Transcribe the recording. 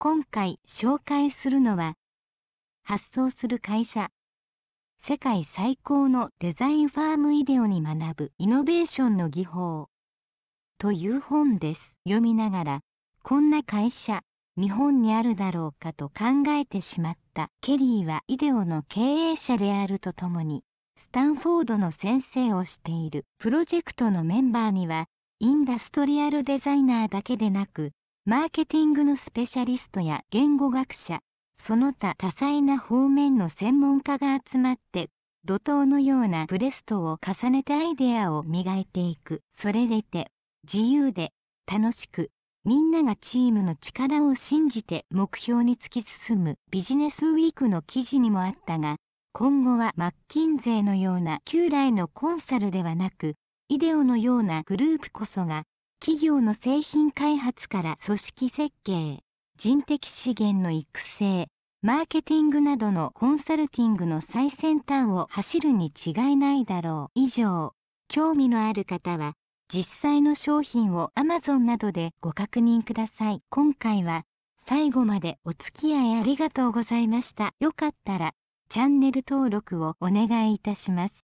今回紹介するのは発送する会社世界最高のデザインファームイデオに学ぶイノベーションの技法という本です読みながらこんな会社日本にあるだろうかと考えてしまったケリーはイデオの経営者であるとともにスタンフォードの先生をしているプロジェクトのメンバーにはインダストリアルデザイナーだけでなくマーケティングのスペシャリストや言語学者、その他多彩な方面の専門家が集まって怒涛のようなブレストを重ねてアイデアを磨いていくそれでいて自由で楽しくみんながチームの力を信じて目標に突き進むビジネスウィークの記事にもあったが今後はマッキンゼーのような旧来のコンサルではなくイデオのようなグループこそが企業の製品開発から組織設計人的資源の育成マーケティングなどのコンサルティングの最先端を走るに違いないだろう以上興味のある方は実際の商品を Amazon などでご確認ください今回は最後までお付き合いありがとうございましたよかったらチャンネル登録をお願いいたします